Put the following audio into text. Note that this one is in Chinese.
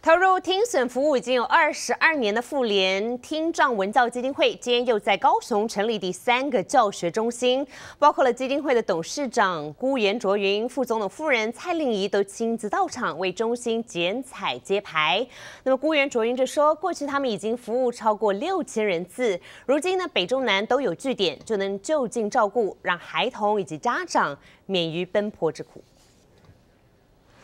投入听损服务已经有二十二年的妇联听障文教基金会，今天又在高雄成立第三个教学中心，包括了基金会的董事长辜延卓云、副总统夫人蔡令仪都亲自到场为中心剪彩揭牌。那么辜延卓云就说，过去他们已经服务超过六千人次，如今呢北中南都有据点，就能就近照顾，让孩童以及家长免于奔波之苦。